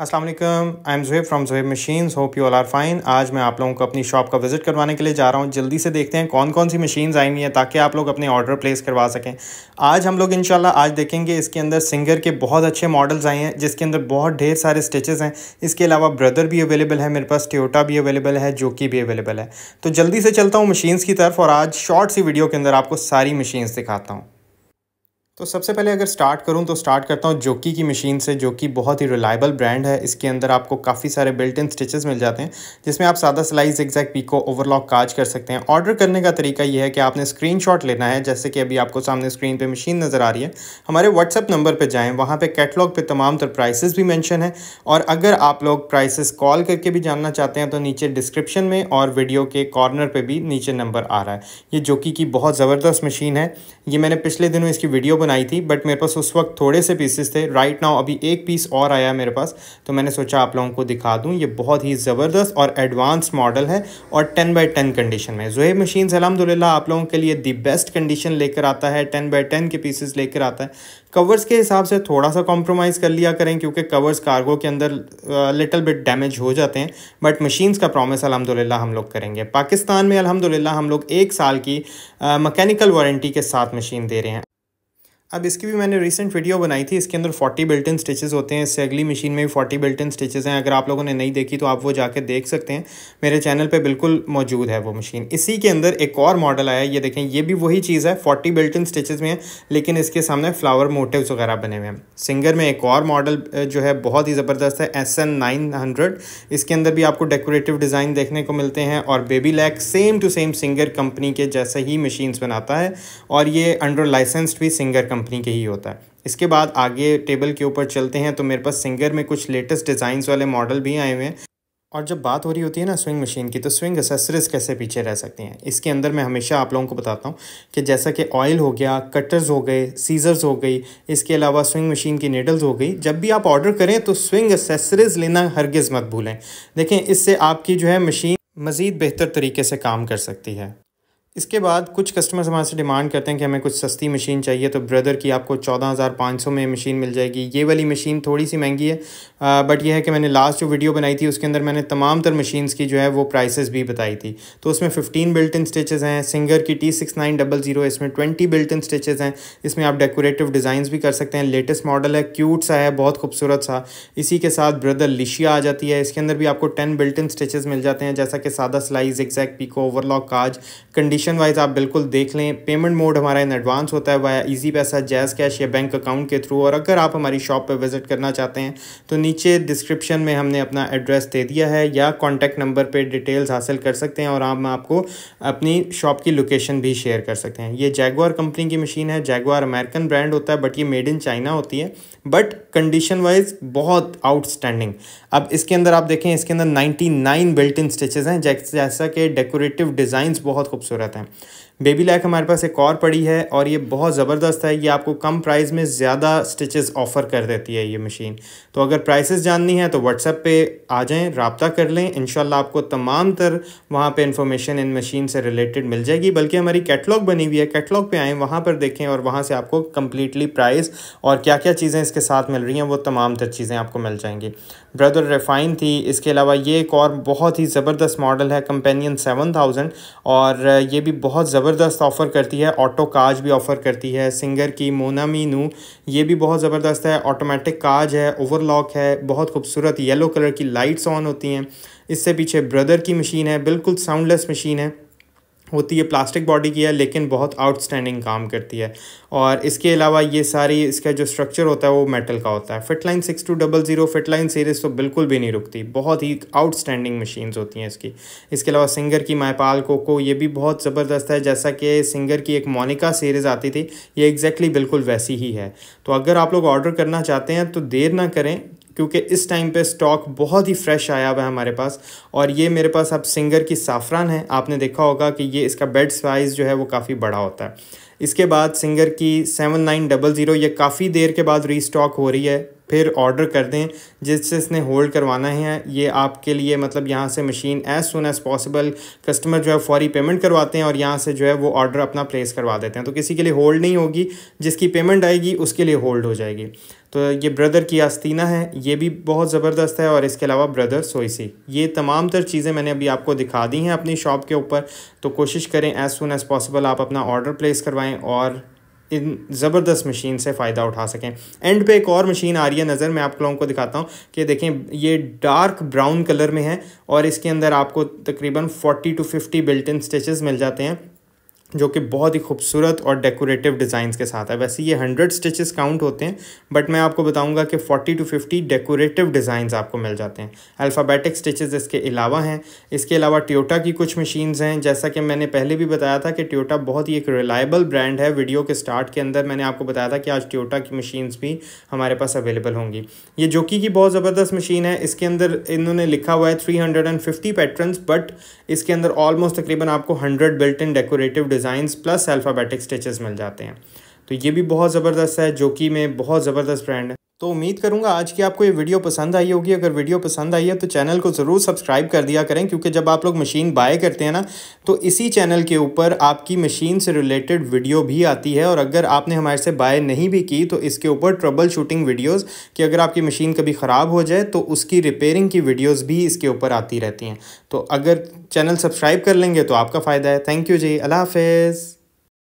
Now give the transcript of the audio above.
अस्सलाम वालेकुम I am Zuhaib from Zuhaib machines hope you all are fine आज मैं आप लोगों को अपनी शॉप का विज़िट करवाने के लिए जा रहा हूँ जल्दी से देखते हैं कौन कौन सी मशीन्स आई हुई हैं ताकि आप लोग अपने ऑर्डर प्लेस करवा सकें आज हम लोग इंशाल्लाह आज देखेंगे इसके अंदर सिंगर के बहुत अच्छे मॉडल्स आए हैं जिसके अंदर बहुत ढेर सारे स्टिचेज़ हैं इसके अलावा ब्रदर भी अवेलेबल है मेरे पास ट्योटा भी अवेलेबल है जोकी भी अवेलेबल है तो जल्दी से चलता हूँ मशीन्स की तरफ और आज शॉर्ट सी वीडियो के अंदर आपको सारी मशीन्स दिखाता हूँ तो सबसे पहले अगर स्टार्ट करूं तो स्टार्ट करता हूं जोकी की मशीन से जो कि बहुत ही रिलायबल ब्रांड है इसके अंदर आपको काफ़ी सारे बिल्ट इन स्टिचेस मिल जाते हैं जिसमें आप सादा सिलाई एग्जैक्ट पीको ओवरलॉक काज कर सकते हैं ऑर्डर करने का तरीका यह है कि आपने स्क्रीनशॉट लेना है जैसे कि अभी आपको सामने स्क्रीन पर मशीन नज़र आ रही है हमारे व्हाट्सअप नंबर पर जाएँ वहाँ पर कैटलॉग पर तमाम तर प्राइसेज भी मैंशन है और अगर आप लोग प्राइसेस कॉल करके भी जानना चाहते हैं तो नीचे डिस्क्रिप्शन में और वीडियो के कॉर्नर पर भी नीचे नंबर आ रहा है ये जोकी की बहुत ज़बरदस्त मशीन है ये मैंने पिछले दिनों इसकी वीडियो बना बनाई थी बट मेरे पास उस वक्त थोड़े से पीसेस थे राइट नाउ अभी एक पीस और आया मेरे पास तो मैंने सोचा आप लोगों को दिखा दूँ ये बहुत ही ज़बरदस्त और एडवांस मॉडल है और टेन बाई टेन कंडीशन में जोहेब मशीन्स अलहमदिल्ला आप लोगों के लिए दी बेस्ट कंडीशन लेकर आता है टेन बाई टेन के पीसेस लेकर आता है कवर्स के हिसाब से थोड़ा सा कॉम्प्रोमाइज़ कर लिया करें क्योंकि कवर्स कार्गो के अंदर लिटल बिट डैमेज हो जाते हैं बट मशीन्स का प्रॉमिस अलहमदिल्ला हम लोग करेंगे पाकिस्तान में अलहमदिल्ला हम लोग एक साल की मैकेनिकल वारंटी के साथ मशीन दे रहे हैं अब इसकी भी मैंने रिसेंट वीडियो बनाई थी इसके अंदर 40 बिल्ट इन होते हैं इससे अगली मशीन में भी 40 बिल्ट इन हैं अगर आप लोगों ने नहीं देखी तो आप वो जाके देख सकते हैं मेरे चैनल पे बिल्कुल मौजूद है वो मशीन इसी के अंदर एक और मॉडल आया ये देखें ये भी वही चीज़ है फोर्टी बिल्ट इन में है लेकिन इसके सामने फ्लावर मोटिव वगैरह बने हुए हैं सिंगर में एक और मॉडल जो है बहुत ही ज़बरदस्त है एस एन इसके अंदर भी आपको डेकोरेटिव डिज़ाइन देखने को मिलते हैं और baby lock same to same Singer company के जैसे ही मशीन्स बनाता है और ये अंडर लाइसेंस्ड भी सिंगर कंपनी के ही होता है इसके बाद आगे टेबल के ऊपर चलते हैं तो मेरे पास सिंगर में कुछ लेटेस्ट डिज़ाइंस वाले मॉडल भी आए हुए हैं और जब बात हो रही होती है ना स्विंग मशीन की तो स्विंग एसेसरीज कैसे पीछे रह सकती हैं इसके अंदर मैं हमेशा आप लोगों को बताता हूँ कि जैसा कि ऑयल हो गया कटर्स हो गए सीजर्स हो गई इसके अलावा स्विंग मशीन की नेडल्स हो गई जब भी आप ऑर्डर करें तो स्विंग एसेसरीज लेना हरगिज़ मत भूलें देखें इससे आपकी जो है मशीन मज़ीद बेहतर तरीके से काम कर सकती है इसके बाद कुछ कस्टमर्स हमारे से डिमांड करते हैं कि हमें कुछ सस्ती मशीन चाहिए तो ब्रदर की आपको चौदह हज़ार पाँच सौ में मशीन मिल जाएगी ये वाली मशीन थोड़ी सी महंगी है आ, बट यह है कि मैंने लास्ट जो वीडियो बनाई थी उसके अंदर मैंने तमाम तर मशीन्स की जो है वो प्राइसेस भी बताई थी तो उसमें फिफ्टीन बिल्ट इन स्टिचेज़ हैं सिंगर की T six nine double zero इसमें ट्वेंटी बिल्ट इन स्टिचेज़ हैं इसमें आप डेकोरेटिव डिज़ाइन भी कर सकते हैं लेटेस्ट मॉडल है क्यूट सा है बहुत खूबसूरत सा इसी के साथ ब्रदर लिशिया आ जाती है इसके अंदर भी आपको टेन बिल्ट इन स्टिचेज़ मिल जाते हैं जैसा कि सादा स्लाइज एग्जैक्ट पीको ओवरलॉक काज कंडीशन ऑप्शन वाइज आप बिल्कुल देख लें पेमेंट मोड हमारा इन एडवांस होता है via Easypaisa JazzCash या बैंक अकाउंट के थ्रू और अगर आप हमारी शॉप पर विजिट करना चाहते हैं तो नीचे डिस्क्रिप्शन में हमने अपना एड्रेस दे दिया है या कॉन्टैक्ट नंबर पर डिटेल्स हासिल कर सकते हैं और हम आपको अपनी शॉप की लोकेशन भी शेयर कर सकते हैं ये जैगवार कंपनी की मशीन है जैगवार अमेरिकन ब्रांड होता है बट ये मेड इन चाइना होती है बट कंडीशन वाइज बहुत आउटस्टैंडिंग अब इसके अंदर आप देखें इसके अंदर 99 बिल्ट इन स्टिचेज हैं जैसा कि डेकोरेटिव डिज़ाइंस बहुत खूबसूरत कहते हैं बेबी लैक हमारे पास एक और पड़ी है और ये बहुत ज़बरदस्त है ये आपको कम प्राइस में ज़्यादा स्टिचेस ऑफ़र कर देती है ये मशीन तो अगर प्राइसेस जाननी है तो व्हाट्सएप पे आ जाएं रबता कर लें इन आपको तमाम तर वहाँ पर इन्फॉर्मेशन इन मशीन से रिलेटेड मिल जाएगी बल्कि हमारी कैटलॉग बनी हुई है कैटलॉग पर आएँ वहाँ पर देखें और वहाँ से आपको कम्प्लीटली प्राइस और क्या क्या चीज़ें इसके साथ मिल रही हैं वो तमाम तर चीज़ें आपको मिल जाएंगी ब्रदर रेफाइन थी इसके अलावा ये एक और बहुत ही ज़बरदस्त मॉडल है कंपेनियन सेवन थाउजेंड और ये भी बहुत जबर ज़बरदस्त ऑफ़र करती है ऑटो काज भी ऑफ़र करती है सिंगर की मोना मीनू ये भी बहुत ज़बरदस्त है ऑटोमेटिक काज है ओवरलॉक है बहुत खूबसूरत येलो कलर की लाइट्स ऑन होती हैं इससे पीछे ब्रदर की मशीन है बिल्कुल साउंडलेस मशीन है होती है प्लास्टिक बॉडी की है लेकिन बहुत आउटस्टैंडिंग काम करती है और इसके अलावा ये सारी इसका जो स्ट्रक्चर होता है वो मेटल का होता है Fitline six two double zero Fitline series तो बिल्कुल भी नहीं रुकती बहुत ही आउटस्टैंडिंग मशीन्स होती हैं इसकी इसके अलावा सिंगर की मायपाल कोको ये भी बहुत ज़बरदस्त है जैसा कि सिंगर की एक मोनिका सीरीज़ आती थी ये एग्जैक्टली exactly बिल्कुल वैसी ही है तो अगर आप लोग ऑर्डर करना चाहते हैं तो देर ना करें क्योंकि इस टाइम पे स्टॉक बहुत ही फ्रेश आया हुआ है हमारे पास और ये मेरे पास अब सिंगर की साफ़रान है आपने देखा होगा कि ये इसका बेड साइज़ जो है वो काफ़ी बड़ा होता है इसके बाद सिंगर की सेवन नाइन डबल ज़ीरो ये काफ़ी देर के बाद रीस्टॉक हो रही है फिर ऑर्डर कर दें जिस जिसने होल्ड करवाना है ये आपके लिए मतलब यहाँ से machine as soon as possible customer जो है फौरी पेमेंट करवाते हैं और यहाँ से जो है वो ऑर्डर अपना प्लेस करवा देते हैं तो किसी के लिए होल्ड नहीं होगी जिसकी पेमेंट आएगी उसके लिए होल्ड हो जाएगी तो ये ब्रदर की आस्तीना है ये भी बहुत ज़बरदस्त है और इसके अलावा ब्रदर सोईसी ये तमाम तर चीज़ें मैंने अभी आपको दिखा दी हैं अपनी शॉप के ऊपर तो कोशिश करें एज़ सुन एज़ पॉसिबल आप अपना ऑर्डर प्लेस करवाएँ और इन ज़बरदस्त मशीन से फ़ायदा उठा सकें एंड पे एक और मशीन आ रही है नज़र मैं आप लोगों को दिखाता हूँ कि देखें ये डार्क ब्राउन कलर में है और इसके अंदर आपको तकरीबन 40 टू 50 बिल्ट इन स्टिचेस मिल जाते हैं जो कि बहुत ही खूबसूरत और डेकोरेटिव डिज़ाइंस के साथ है वैसे ये हंड्रेड स्टिचेस काउंट होते हैं बट मैं आपको बताऊंगा कि forty to fifty decorative designs आपको मिल जाते हैं अल्फ़ाबेटिक स्टिचेस इसके अलावा हैं इसके अलावा ट्योटा की कुछ मशीन्स हैं जैसा कि मैंने पहले भी बताया था कि ट्योटा बहुत ही एक रिलायबल ब्रांड है वीडियो के स्टार्ट के अंदर मैंने आपको बताया था कि आज ट्योटा की मशीन्स भी हमारे पास अवेलेबल होंगी ये जोकी की बहुत ज़बरदस्त मशीन है इसके अंदर इन्होंने लिखा हुआ है three hundred and fifty but इसके अंदर ऑलमोस्ट तकरीबन आपको hundred built in decorative designs plus alphabetic stitches मिल जाते हैं तो ये भी बहुत ज़बरदस्त है जो कि में बहुत ज़बरदस्त ब्रांड है तो उम्मीद करूंगा आज की आपको ये वीडियो पसंद आई होगी अगर वीडियो पसंद आई है तो चैनल को ज़रूर सब्सक्राइब कर दिया करें क्योंकि जब आप लोग मशीन बाय करते हैं ना तो इसी चैनल के ऊपर आपकी मशीन से रिलेटेड वीडियो भी आती है और अगर आपने हमारे से बाय नहीं भी की तो इसके ऊपर ट्रबल शूटिंग वीडियोज़ कि अगर आपकी मशीन कभी ख़राब हो जाए तो उसकी रिपेयरिंग की वीडियोज़ भी इसके ऊपर आती रहती हैं तो अगर चैनल सब्सक्राइब कर लेंगे तो आपका फ़ायदा है थैंक यू जी अल्लाह हाफिज़